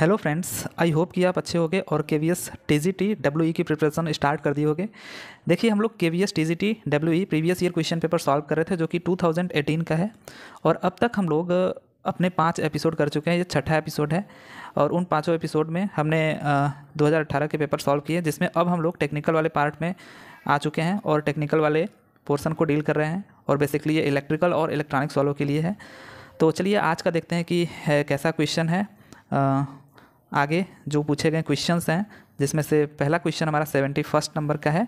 hello friends I hope कि आप अच्छे होगे और K V S T G T W E की प्रिपरेशन स्टार्ट कर दिए होगे देखिए हम लोग K V S T G T W E previous year question paper solve कर रहे थे जो कि 2018 का है और अब तक हम लोग अपने पांच एपिसोड कर चुके हैं ये छठा एपिसोड है और उन पांचों एपिसोड में हमने आ, 2018 के पेपर सॉल्व किए जिसमें अब हम लोग टेक्निकल वाले पार्ट में आ चुके हैं और टेक्निकल वाले पोर्सन को डील कर रहे हैं और बेसिकली ये इलेक्ट्रिकल और इलेक्ट्रॉनिक्स वालों के लिए है तो चलिए आज का देखते हैं कि है, कैसा क्वेश्चन है आ, आगे जो पूछे गए क्वेश्चंस हैं जिसमें से पहला क्वेश्चन हमारा सेवेंटी फर्स्ट नंबर का है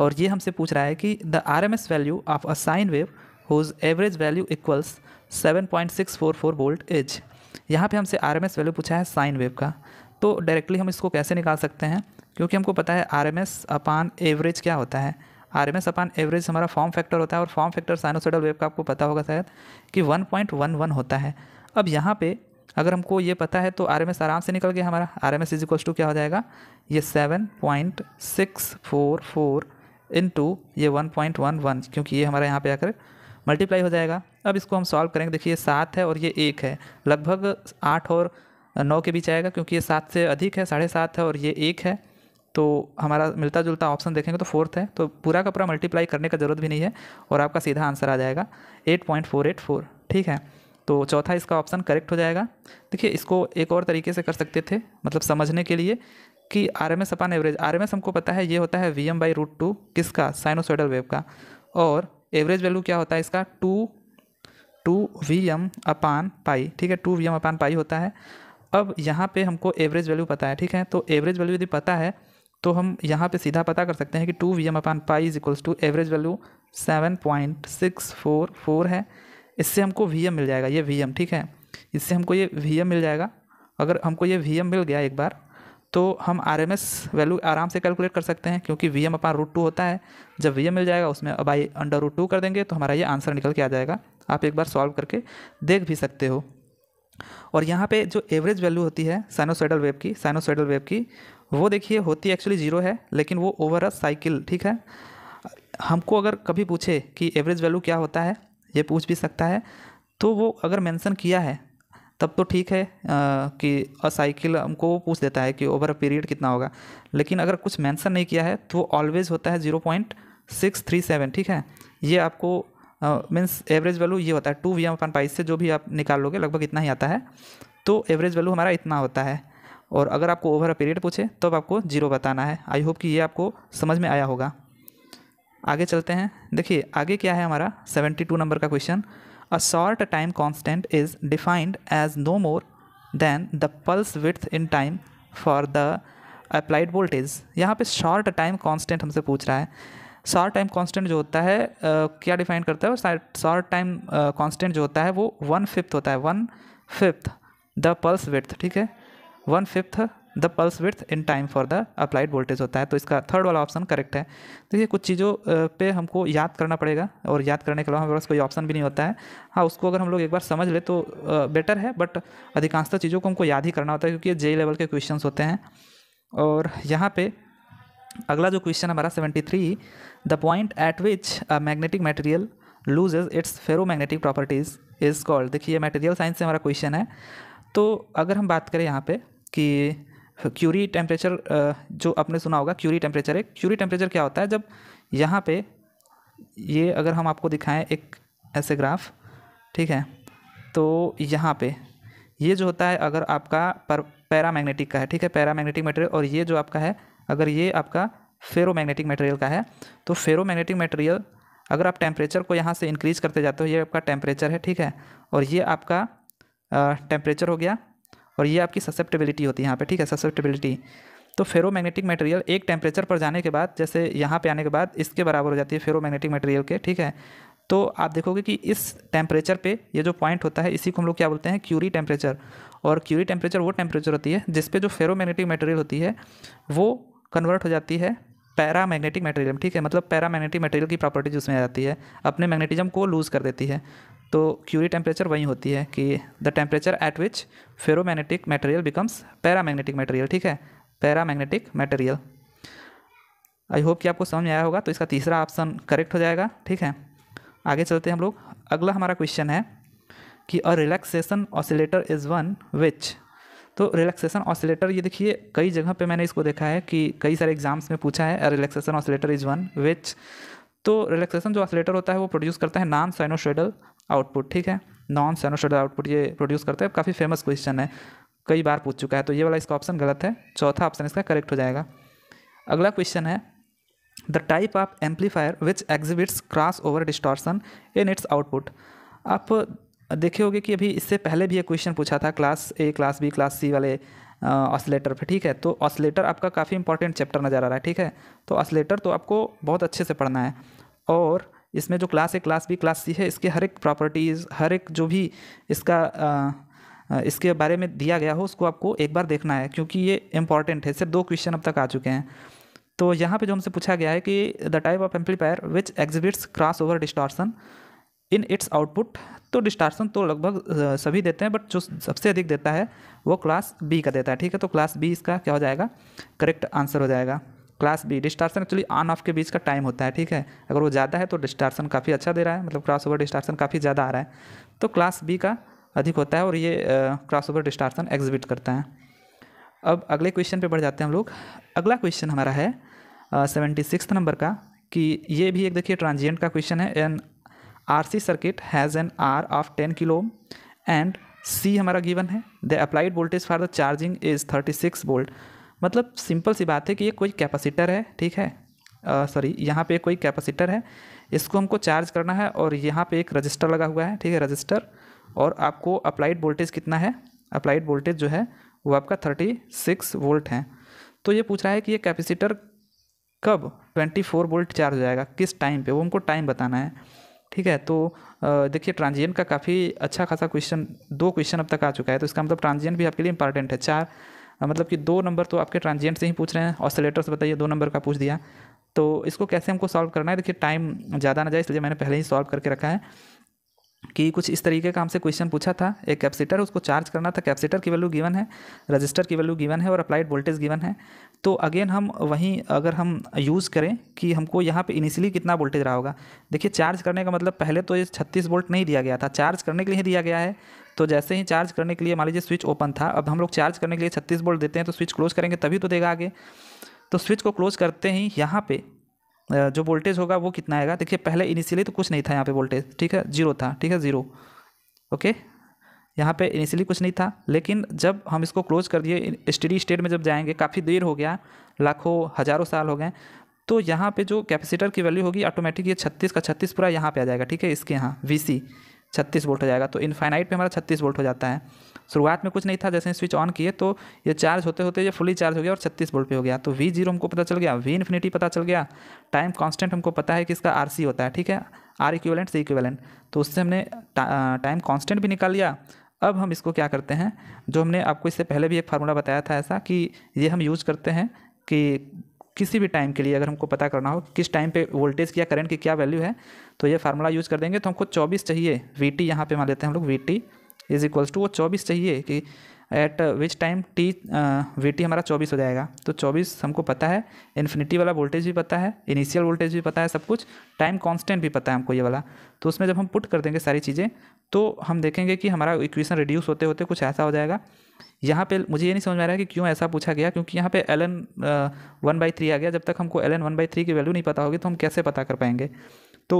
और ये हमसे पूछ रहा है कि the R M S value of a sine wave whose average value equals seven point six four four volt as यहाँ पे हमसे आर एम एस वैल्यू पूछा है साइन वेव का तो डायरेक्टली हम इसको कैसे निकाल सकते हैं क्योंकि हमको पता है R M S upon average क्या होता है R M S upon average हमारा फॉर्म फैक्टर होता है और फॉर्म फैक्टर साइनोसोडल वेव का आपको पता होगा शायद कि वन पॉइंट वन वन होता है अब यहाँ पर अगर हमको ये पता है तो आर एम एस आराम से निकल गया हमारा R M S is equals to क्या हो जाएगा ये seven point six four four into ये वन पॉइंट वन वन क्योंकि ये हमारा यहाँ पे आकर मल्टीप्लाई हो जाएगा अब इसको हम सॉल्व करेंगे देखिए ये सात है और ये एक है लगभग आठ और नौ के बीच आएगा क्योंकि ये सात से अधिक है साढ़े सात है और ये एक है तो हमारा मिलता जुलता ऑप्शन देखेंगे तो फोर्थ है तो पूरा का पूरा मल्टीप्लाई करने का ज़रूरत भी नहीं है और आपका सीधा आंसर आ जाएगा eight point four eight four ठीक है तो चौथा इसका ऑप्शन करेक्ट हो जाएगा देखिए इसको एक और तरीके से कर सकते थे मतलब समझने के लिए कि R M S upon average R M S हमको पता है ये होता है V M by root two किसका साइनोसोइडल वेव का और एवरेज वैल्यू क्या होता है इसका two two V M upon pi ठीक है two V M upon pi होता है अब यहाँ पे हमको एवरेज वैल्यू पता है ठीक है तो एवरेज वैल्यू यदि पता है तो हम यहाँ पे सीधा पता कर सकते हैं कि two V M upon pi is equals to average value seven point six four four है इससे हमको वी मिल जाएगा ये वी ठीक है इससे हमको ये वी मिल जाएगा अगर हमको ये वी मिल गया एक बार तो हम आर एम एस वैल्यू आराम से कैलकुलेट कर सकते हैं क्योंकि V M upon root two होता है जब वी एम मिल जाएगा उसमें अब आई अंडर रूट टू कर देंगे तो हमारा ये आंसर निकल के आ जाएगा आप एक बार सॉल्व करके देख भी सकते हो और यहाँ पे जो एवरेज वैल्यू होती है साइनोसाइडल वेव की साइनोसाइडल वेव की वो देखिए होती एक्चुअली जीरो है लेकिन वो ओवर अ साइकिल ठीक है हमको अगर कभी पूछे कि एवरेज वैल्यू क्या होता है ये पूछ भी सकता है तो वो अगर मेंशन किया है तब तो ठीक है आ, कि अ साइकिल हमको पूछ देता है कि ओवर पीरियड कितना होगा लेकिन अगर कुछ मेंशन नहीं किया है तो वो ऑलवेज होता है zero point six three seven ठीक है ये आपको मीन्स एवरेज वैल्यू ये होता है two V M upon pi's से जो भी आप निकाल लोगे लगभग इतना ही आता है तो एवरेज वैल्यू हमारा इतना होता है और अगर आपको ओवर अ पीरियड पूछे तब तो आपको जीरो बताना है आई होप कि ये आपको समझ में आया होगा आगे चलते हैं देखिए आगे क्या है हमारा सेवेंटी टू नंबर का question a short time constant is defined as no more than the pulse width in time for the applied voltage यहाँ पे शॉर्ट टाइम कांस्टेंट हमसे पूछ रहा है शॉर्ट टाइम कांस्टेंट जो होता है uh, क्या डिफाइन करता है शॉर्ट टाइम कॉन्स्टेंट जो होता है वो वन फिफ्थ होता है one fifth the pulse width ठीक है one fifth the pulse width in time for the applied voltage होता है तो इसका थर्ड वाला ऑप्शन करेक्ट है तो ये कुछ चीज़ों पे हमको याद करना पड़ेगा और याद करने के अलावा हमारे पास कोई ऑप्शन भी नहीं होता है हाँ उसको अगर हम लोग एक बार समझ ले तो बेटर है बट अधिकांशतः चीज़ों को हमको याद ही करना होता है क्योंकि ये जे लेवल के क्वेश्चन होते हैं और यहाँ पर अगला जो क्वेश्चन हमारा seventy three the point at which a magnetic material loses its ferromagnetic properties is called देखिए मटेरियल साइंस से हमारा क्वेश्चन है तो अगर हम बात करें यहाँ पे कि क्यूरी टेम्परेचर जो आपने सुना होगा क्यूरी टेम्परेचर है क्यूरी टेम्परेचर क्या होता है जब यहाँ पे ये अगर हम आपको दिखाएं एक ऐसे ग्राफ ठीक है तो यहाँ पे ये जो होता है अगर आपका पर मैग्नेटिक का है ठीक है पैरा मैग्नेटिक मटेरियल और ये जो आपका है अगर ये आपका फ़ेरो मैग्नेटिक मटेरियल का है तो फेरो मैग्नेटिक मटेरियल अगर आप टेम्परेचर को यहाँ से इंक्रीज़ करते जाते हो ये आपका टेम्परेचर है ठीक है और ये आपका टेम्परेचर हो गया और ये आपकी ससेप्टेबिलिटी होती है यहाँ पे ठीक है ससेप्टेबिलिटी तो फेरोमैग्नेटिक मटेरियल एक टेम्परेचर पर जाने के बाद जैसे यहाँ पे आने के बाद इसके बराबर हो जाती है फेरोमैग्नेटिक मटेरियल के ठीक है तो आप देखोगे कि इस टेम्परेचर पे ये जो पॉइंट होता है इसी को हम लोग क्या बोलते हैं क्यूरी टेम्परेचर और क्यूरी टेम्परेचर वो टेम्परेचर होती है जिसपे जो फेरोमैग्नेटिक मटेरियल होती है वो कन्वर्ट हो जाती है पैरा मैग्नेटिक मटेरियल ठीक है मतलब पैरा मैग्नेटिक मटेरियल की प्रॉपर्टीज उसमें आ जाती है अपने मैग्नेटिज्म को लूज़ कर देती है तो क्यूरी टेम्परेचर वहीं होती है कि the temperature at which ferromagnetic material becomes paramagnetic material ठीक है पैरामैग्नेटिक मटेरियल आई होप कि आपको समझ में आया होगा तो इसका तीसरा ऑप्शन करेक्ट हो जाएगा ठीक है आगे चलते हैं हम लोग अगला हमारा क्वेश्चन है कि a relaxation oscillator is one which तो रिलैक्सेशन ऑसिलेटर ये देखिए कई जगह पे मैंने इसको देखा है कि कई सारे एग्जाम्स में पूछा है relaxation oscillator is one which तो रिलैक्सेशन जो ऑसिलेटर होता है वो प्रोड्यूस करता है नॉन साइनोसोइडल आउटपुट ठीक है नॉन सैनोसोडल आउटपुट ये प्रोड्यूस करते हैं काफ़ी फेमस क्वेश्चन है कई बार पूछ चुका है तो ये वाला इसका ऑप्शन गलत है चौथा ऑप्शन इसका करेक्ट हो जाएगा अगला क्वेश्चन है the type of amplifier which exhibits cross over distortion in its output आप देखे होगे कि अभी इससे पहले भी एक क्वेश्चन पूछा था class A class B class C वाले ऑसलेटर पे ठीक है तो ऑसलेटर आपका काफ़ी इंपॉर्टेंट चैप्टर नज़र आ रहा है ठीक है तो ऑसलेटर तो आपको बहुत अच्छे से पढ़ना है और इसमें जो क्लास है क्लास बी क्लास सी है इसके हर एक प्रॉपर्टीज़ हर एक जो भी इसका आ, इसके बारे में दिया गया हो उसको आपको एक बार देखना है क्योंकि ये इंपॉर्टेंट है सिर्फ दो क्वेश्चन अब तक आ चुके हैं तो यहाँ पे जो हमसे पूछा गया है कि the type of amplifier which exhibits cross over distortion in its output तो डिस्टार्सन तो लगभग सभी देते हैं बट जो सबसे अधिक देता है वो क्लास बी का देता है ठीक है तो क्लास बी इसका क्या हो जाएगा करेक्ट आंसर हो जाएगा class B distortion actually on off के बीच का टाइम होता है ठीक है अगर वो ज़्यादा है तो डिस्टार्सन काफ़ी अच्छा दे रहा है मतलब क्रॉस ओवर डिस्टार्सन काफ़ी ज़्यादा आ रहा है तो क्लास बी का अधिक होता है और ये क्रॉस ओवर डिस्टार्सन एग्जिबिट करता है अब अगले क्वेश्चन पे बढ़ जाते हैं हम लोग अगला क्वेश्चन हमारा है सेवेंटी सिक्स नंबर का कि ये भी एक देखिए ट्रांजिएंट का क्वेश्चन है an C circuit has an R of ten kilo and C हमारा गिवन है the applied voltage for the charging is thirty six volt मतलब सिंपल सी बात है कि ये कोई कैपेसिटर है ठीक है सॉरी यहाँ पे कोई कैपेसिटर है इसको हमको चार्ज करना है और यहाँ पे एक रजिस्टर लगा हुआ है ठीक है रजिस्टर और आपको अप्लाइड वोल्टेज कितना है अप्लाइड वोल्टेज जो है वो आपका थर्टी सिक्स वोल्ट है तो ये पूछ रहा है कि ये कैपेसिटर कब ट्वेंटी फोर वोल्ट चार्ज हो जाएगा किस टाइम पे वो हमको टाइम बताना है ठीक है तो देखिए ट्रांजियन का काफ़ी अच्छा खासा क्वेश्चन दो क्वेश्चन अब तक आ चुका है तो इसका मतलब ट्रांजियन भी आपके लिए इंपॉर्टेंट है चार मतलब कि दो नंबर तो आपके ट्रांजियंट से ही पूछ रहे हैं ऑसिलेटर्स बताइए दो नंबर का पूछ दिया तो इसको कैसे हमको सॉल्व करना है देखिए टाइम ज़्यादा ना जाए इसलिए मैंने पहले ही सॉल्व करके रखा है कि कुछ इस तरीके का हमसे क्वेश्चन पूछा था एक कैपेसिटर उसको चार्ज करना था कैपेसिटर की वैल्यू गिवन है रजिस्टर की वैल्यू गिवन है और अप्लाइड वोल्टेज गिवन है तो अगेन हम वहीं अगर हम यूज़ करें कि हमको यहाँ पे इनिशियली कितना वोल्टेज रहा होगा देखिए चार्ज करने का मतलब पहले तो ये छत्तीस वोल्ट नहीं दिया गया था चार्ज करने के लिए दिया गया है तो जैसे ही चार्ज करने के लिए मान लीजिए स्विच ओपन था अब हम लोग चार्ज करने के लिए छत्तीस वोल्ट देते हैं तो स्विच क्लोज करेंगे तभी तो देगा आगे तो स्विच को क्लोज करते ही यहाँ पर जो वोल्टेज होगा वो कितना आएगा देखिए पहले इनिशियली तो कुछ नहीं था यहाँ पे वोल्टेज ठीक है जीरो था ठीक है जीरो ओके यहाँ पे इनिशियली कुछ नहीं था लेकिन जब हम इसको क्लोज कर दिए स्टडी स्टेट में जब जाएंगे काफ़ी देर हो गया लाखों हज़ारों साल हो गए तो यहाँ पर जो कैपेसिटर की वैल्यू होगी ऑटोमेटिक ये छत्तीस का छत्तीस पूरा यहाँ पर आ जाएगा ठीक है इसके यहाँ वी सी छत्तीस वोल्ट हो जाएगा तो इनफाइनाइट पे हमारा छत्तीस वोल्ट हो जाता है शुरुआत में कुछ नहीं था जैसे स्विच ऑन किए तो ये चार्ज होते होते ये फुली चार्ज हो गया और छत्तीस वोल्ट पे हो गया तो वी जीरो हमको पता चल गया वी इन्फिनिटी पता चल गया टाइम कांस्टेंट हमको पता है कि इसका आर सी होता है ठीक है आर इक्वलेंट सी इक्वलेंट तो उससे हमने टाइम कॉन्स्टेंट भी निकाल लिया अब हम इसको क्या करते हैं जो हमने आपको इससे पहले भी एक फार्मूला बताया था ऐसा कि ये हम यूज करते हैं कि किसी भी टाइम के लिए अगर हमको पता करना हो किस टाइम पे वोल्टेज या करंट की क्या वैल्यू है तो ये फार्मूला यूज़ कर देंगे तो हमको चौबीस चाहिए वी टी यहाँ पर मान लेते हैं हम लोग V T is equals to वो चौबीस चाहिए कि at which time T V T हमारा चौबीस हो जाएगा तो चौबीस हमको पता है इन्फिनिटी वाला वोल्टेज भी पता है इनिशियल वोल्टेज भी पता है सब कुछ टाइम कॉन्स्टेंट भी पता है हमको ये वाला तो उसमें जब हम पुट कर देंगे सारी चीज़ें तो हम देखेंगे कि हमारा इक्वेशन रिड्यूस होते होते कुछ ऐसा हो जाएगा यहाँ पे मुझे ये नहीं समझ में आ रहा है कि क्यों ऐसा पूछा गया क्योंकि यहाँ पे L N one by three आ गया जब तक हमको L N one by three की वैल्यू नहीं पता होगी तो हम कैसे पता कर पाएंगे तो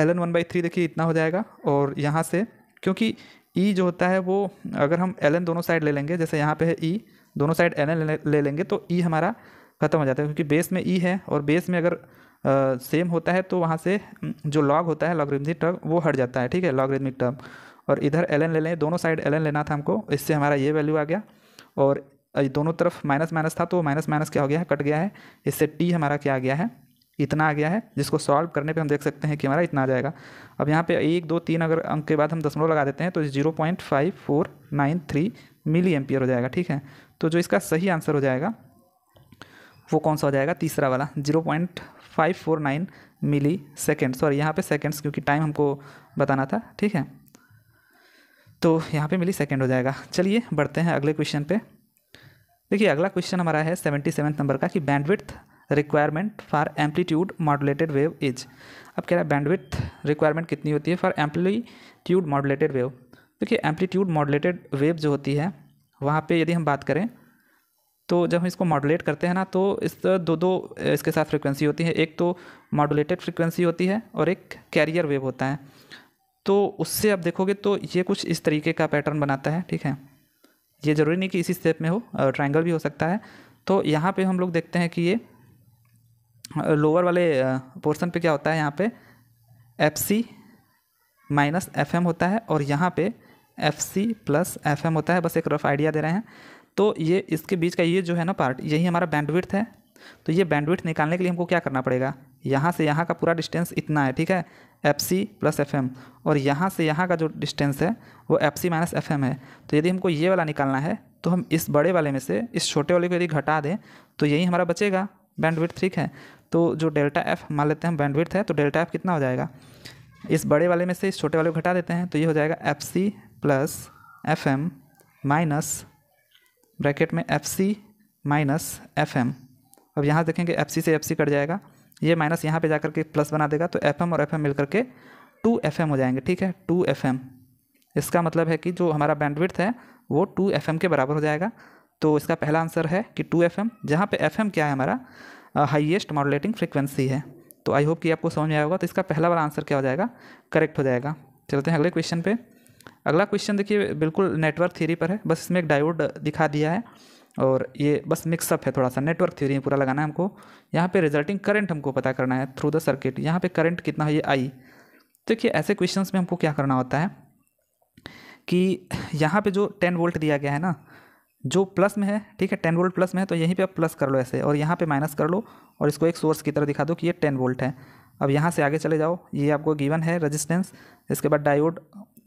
L N one by three देखिए इतना हो जाएगा और यहाँ से क्योंकि ई e जो होता है वो अगर हम एल दोनों साइड ले लेंगे जैसे यहाँ पे है ई e, दोनों साइड एल ले लेंगे तो ई e हमारा ख़त्म हो जाता है क्योंकि बेस में ई है और बेस में अगर सेम होता है तो वहाँ से जो लॉग होता है लॉगरिदमिक टर्म वो हट जाता है ठीक है लॉगरिदमिक टर्म और इधर एल ले लें दोनों साइड एल लेना था हमको इससे हमारा ये वैल्यू आ गया और दोनों तरफ माइनस माइनस था तो माइनस माइनस क्या हो गया है कट गया है इससे टी हमारा क्या आ गया है इतना आ गया है जिसको सॉल्व करने पे हम देख सकते हैं कि हमारा इतना आ जाएगा अब यहाँ पे एक दो तीन अगर अंक के बाद हम दसमलव लगा देते हैं तो zero point five four nine three milli ampere हो जाएगा ठीक है तो जो इसका सही आंसर हो जाएगा वो कौन सा हो जाएगा तीसरा वाला zero point five four nine milli second sorry यहाँ पर सेकेंड्स क्योंकि टाइम हमको बताना था ठीक है तो यहाँ पर मिली सेकेंड हो जाएगा चलिए बढ़ते हैं अगले क्वेश्चन पर देखिए अगला क्वेश्चन हमारा है सेवेंटी सेवन्थ नंबर का कि bandwidth requirement for amplitude modulated wave is अब कह रहा है बैंडविथ रिक्वायरमेंट कितनी होती है फॉर एम्पलीट्यूड मॉडुलेटेड वेव देखिए एम्पलीट्यूड मॉडुलेटेड वेव जो होती है वहाँ पे यदि हम बात करें तो जब हम इसको मॉडुलेट करते हैं ना तो इस दो दो इसके साथ फ्रिक्वेंसी होती है एक तो मॉडुलेटेड फ्रिक्वेंसी होती है और एक कैरियर वेव होता है तो उससे आप देखोगे तो ये कुछ इस तरीके का पैटर्न बनाता है ठीक है ये ज़रूरी नहीं कि इसी स्टेप में हो ट्राइंगल भी हो सकता है तो यहाँ पे हम लोग देखते हैं कि ये लोअर वाले पोर्शन पे क्या होता है यहाँ पे F C minus F M होता है और यहाँ पे F C plus F M होता है बस एक रफ आइडिया दे रहे हैं तो ये इसके बीच का ये जो है ना पार्ट यही हमारा बैंडविड्थ है तो ये बैंडविड्थ निकालने के लिए हमको क्या करना पड़ेगा यहाँ से यहाँ का पूरा डिस्टेंस इतना है ठीक है F C plus F M और यहाँ से यहाँ का जो डिस्टेंस है वो F C minus F M है तो यदि हमको ये वाला निकालना है तो हम इस बड़े वाले में से इस छोटे वाले को यदि घटा दें तो यही हमारा बचेगा बैंडविड्थ ठीक है तो जो डेल्टा एफ मान लेते हैं बैंडविड्थ है तो डेल्टा एफ कितना हो जाएगा इस बड़े वाले में से इस छोटे वाले को घटा देते हैं तो ये हो जाएगा F C plus F M minus bracket में F C minus F M अब यहाँ देखेंगे एफ सी से एफ सी कट जाएगा ये माइनस यहाँ पे जाकर के प्लस बना देगा तो एफ एम और एफ एम मिल करके टू एफ एम हो जाएंगे ठीक है टू एफ एम इसका मतलब है कि जो हमारा बैंडविड्थ है वो टू एफ एम के बराबर हो जाएगा तो इसका पहला आंसर है कि टू एफ एम जहाँ पर एफ एम क्या है हमारा हाइएस्ट मॉडलेटिंग फ्रिक्वेंसी है तो आई होप कि आपको समझ में आया होगा तो इसका पहला वाला आंसर क्या हो जाएगा करेक्ट हो जाएगा चलते हैं अगले क्वेश्चन पे अगला क्वेश्चन देखिए बिल्कुल नेटवर्क थ्योरी पर है बस इसमें एक डायोड दिखा दिया है और ये बस मिक्सअप है थोड़ा सा नेटवर्क थ्योरी पूरा लगाना है हमको यहाँ पे रिजल्टिंग करंट हमको पता करना है थ्रू द सर्किट यहाँ पे करंट कितना है ये आई देखिए ऐसे क्वेश्चंस में हमको क्या करना होता है कि यहाँ पे जो टेन वोल्ट दिया गया है ना जो प्लस में है ठीक है टेन वोल्ट प्लस में है तो यहीं पे आप प्लस कर लो ऐसे और यहाँ पे माइनस कर लो और इसको एक सोर्स की तरह दिखा दो कि ये टेन वोल्ट है अब यहाँ से आगे चले जाओ ये आपको गिवन है रजिस्टेंस इसके बाद डायोड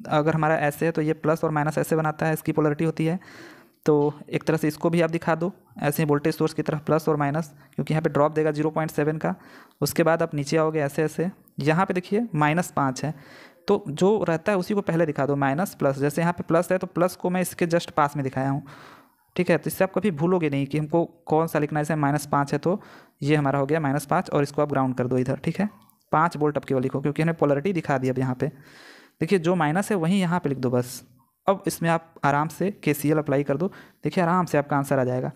अगर हमारा ऐसे है तो ये प्लस और माइनस ऐसे बनाता है इसकी पोलरिटी होती है तो एक तरह से इसको भी आप दिखा दो ऐसे ही वोल्टेज सोर्स की तरफ प्लस और माइनस क्योंकि यहाँ पे ड्रॉप देगा जीरो पॉइंट सेवन का उसके बाद आप नीचे आओगे ऐसे ऐसे यहाँ पे देखिए माइनस पाँच है तो जो रहता है उसी को पहले दिखा दो माइनस प्लस जैसे यहाँ पे प्लस है तो प्लस को मैं इसके जस्ट पास में दिखाया हूँ ठीक है तो इससे आप कभी भूलोगे नहीं कि हमको कौन सा लिखना है माइनस पाँच है तो ये हमारा हो गया माइनस पाँच और इसको आप ग्राउंड कर दो इधर ठीक है पाँच बोल्ट अब केवल लिखो क्योंकि हमने पोलरिटी दिखा दी अब यहाँ पे देखिए जो माइनस है वहीं यहाँ पे लिख दो बस अब इसमें आप आराम से के अप्लाई कर दो देखिए आराम से आपका आंसर आ जाएगा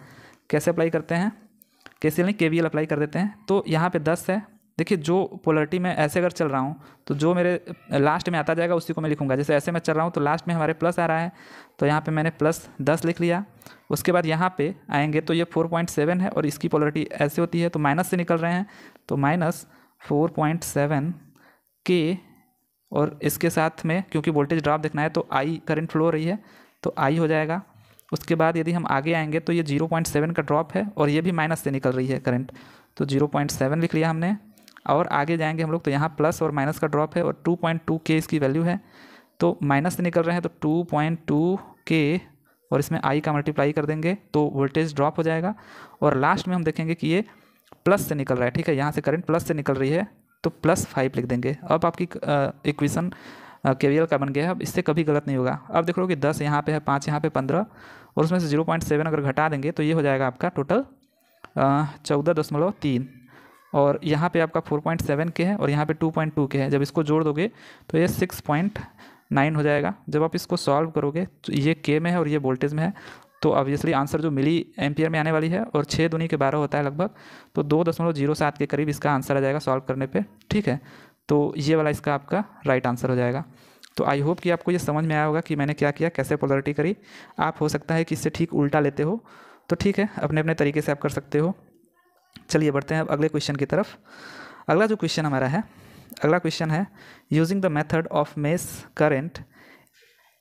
कैसे अप्लाई करते हैं के सी नहीं के अप्लाई कर देते हैं तो यहाँ पर दस है देखिए जो पोलरिटी में ऐसे अगर चल रहा हूँ तो जो मेरे लास्ट में आता जाएगा उसी को मैं लिखूंगा जैसे ऐसे मैं चल रहा हूँ तो लास्ट में हमारे प्लस आ रहा है तो यहाँ पे मैंने प्लस दस लिख लिया उसके बाद यहाँ पे आएंगे तो ये फोर पॉइंट सेवन है और इसकी पोलरिटी ऐसे होती है तो माइनस से निकल रहे हैं तो माइनस फोर पॉइंट सेवन के और इसके साथ में क्योंकि वोल्टेज ड्रॉप देखना है तो आई करेंट फ्लो हो रही है तो आई हो जाएगा उसके बाद यदि हम आगे आएंगे तो ये जीरो पॉइंट सेवन का ड्रॉप है और ये भी माइनस से निकल रही है करंट तो जीरो पॉइंट सेवन लिख लिया हमने और आगे जाएंगे हम लोग तो यहाँ प्लस और माइनस का ड्रॉप है और टू पॉइंट टू के इसकी वैल्यू है तो माइनस से निकल रहे हैं तो टू पॉइंट टू के और इसमें आई का मल्टीप्लाई कर देंगे तो वोल्टेज ड्रॉप हो जाएगा और लास्ट में हम देखेंगे कि ये प्लस से निकल रहा है ठीक है यहाँ से करंट प्लस से निकल रही है तो प्लस फाइव लिख देंगे अब आपकी इक्वेशन केवीएल का बन गया है अब इससे कभी गलत नहीं होगा अब देख लो कि दस यहाँ पे है पाँच यहाँ पे पंद्रह और उसमें से जीरो पॉइंट सेवन अगर घटा देंगे तो ये हो जाएगा आपका टोटल चौदह दशमलव तीन और यहाँ पे आपका 4.7 के है और यहाँ पे 2.2 के है जब इसको जोड़ दोगे तो ये 6.9 हो जाएगा जब आप इसको सॉल्व करोगे तो ये के में है और ये वोल्टेज में है तो ऑब्वियसली आंसर जो मिली एम्पियर में आने वाली है और छः दुनी के बारह होता है लगभग तो दो दशमलव जीरो सात के करीब इसका आंसर आ जाएगा सॉल्व करने पर ठीक है तो ये वाला इसका आपका राइट आंसर हो जाएगा तो आई होप कि आपको ये समझ में आया होगा कि मैंने क्या किया कैसे पोलरिटी करी आप हो सकता है कि इससे ठीक उल्टा लेते हो तो ठीक है अपने अपने तरीके से आप कर सकते हो चलिए बढ़ते हैं अब अगले क्वेश्चन की तरफ अगला जो क्वेश्चन हमारा है अगला क्वेश्चन है using the method of mesh current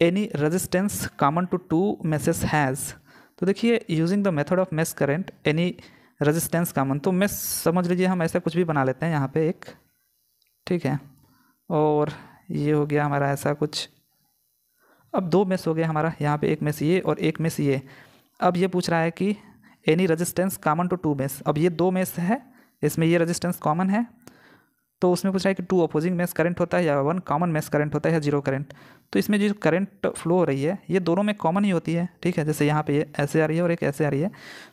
any resistance common to two meshes has तो देखिए using the method of mesh current any resistance common तो मेस समझ लीजिए हम ऐसा कुछ भी बना लेते हैं यहाँ पे एक ठीक है और ये हो गया हमारा ऐसा कुछ अब दो मेस हो गया हमारा यहाँ पे एक मेस ये और एक मेस ये अब ये पूछ रहा है कि any resistance common to two mesh अब ये दो मेस है इसमें ये रजिस्टेंस कॉमन है तो उसमें पूछ रहा है कि टू अपोजिंग मेस करंट होता है या वन कॉमन मेस करंट होता है या जीरो करंट तो इसमें जो करंट फ्लो हो रही है ये दोनों में कॉमन ही होती है ठीक है जैसे यहाँ पे ये ऐसे आ रही है और एक ऐसे आ रही है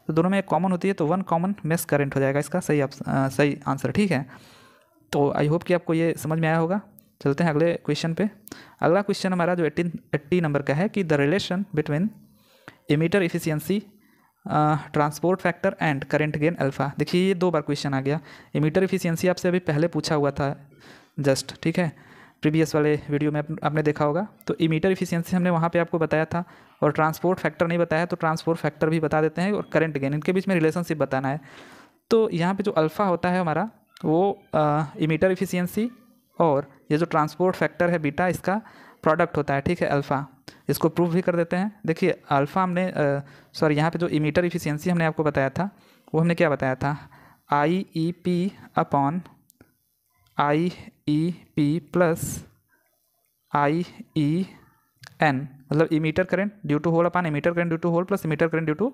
तो दोनों में एक कॉमन होती है तो वन कॉमन मेस करंट हो जाएगा इसका सही आप, आ, सही आंसर ठीक है तो आई होप कि आपको ये समझ में आया होगा चलते हैं अगले क्वेश्चन पर अगला क्वेश्चन हमारा जो एट्टीन एट्टी नंबर का है कि the relation between emitter efficiency transport factor and current gain alpha देखिए ये दो बार क्वेश्चन आ गया इमीटर इफिशियंसी आपसे अभी पहले पूछा हुआ था जस्ट ठीक है प्रीवियस वाले वीडियो में आपने देखा होगा तो इमीटर इफिशियंसी हमने वहाँ पे आपको बताया था और ट्रांसपोर्ट फैक्टर नहीं बताया तो ट्रांसपोर्ट फैक्टर भी बता देते हैं और करंट गेन इनके बीच में रिलेशनशिप बताना है तो यहाँ पे जो अल्फ़ा होता है हमारा वो इमीटर इफिशियंसी और ये जो ट्रांसपोर्ट फैक्टर है बीटा इसका प्रोडक्ट होता है ठीक है अल्फ़ा इसको प्रूव भी कर देते हैं देखिए अल्फ़ा हमने सॉरी यहाँ पे जो इमीटर इफिशियंसी हमने आपको बताया था वो हमने क्या बताया था I E P upon I E P plus I E N मतलब emitter current due to hole upon emitter current due to hole plus emitter current due to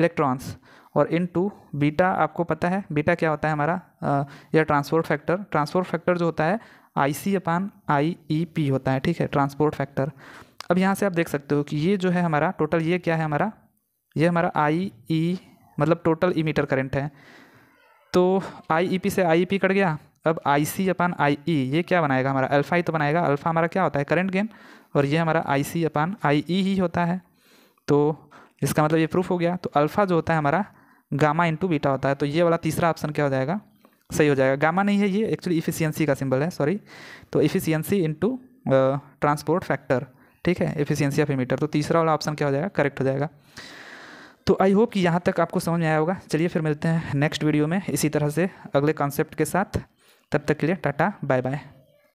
electrons और इन टू बीटा आपको पता है बीटा क्या होता है हमारा या ट्रांसपोर्ट फैक्टर ट्रांसपोर्ट फैक्टर जो होता है आई सी अपान आई ई पी होता है ठीक है ट्रांसपोर्ट फैक्टर अब यहाँ से आप देख सकते हो कि ये जो है हमारा टोटल ये क्या है हमारा ये हमारा आई ई e, मतलब टोटल ई मीटर करेंट है तो आई ई पी से आई ई पी कट गया अब आई सी अपान आई ई ये क्या बनाएगा हमारा अल्फ़ा ही तो बनाएगा अल्फ़ा हमारा क्या होता है करंट गेन और ये हमारा आई सी अपान आई ई ही होता है तो इसका मतलब ये प्रूफ हो गया तो अल्फ़ा जो होता है हमारा गामा इंटू बीटा होता है तो ये वाला तीसरा ऑप्शन क्या हो जाएगा सही हो जाएगा गामा नहीं है ये एक्चुअली इफिशियंसी का सिंबल है सॉरी तो इफिशियंसी इनटू ट्रांसपोर्ट फैक्टर ठीक है इफिशियंसी ऑफ मीटर तो तीसरा वाला ऑप्शन क्या हो जाएगा करेक्ट हो जाएगा तो आई होप कि यहाँ तक आपको समझ में आया होगा चलिए फिर मिलते हैं नेक्स्ट वीडियो में इसी तरह से अगले कॉन्सेप्ट के साथ तब तक के लिए टाटा बाय बाय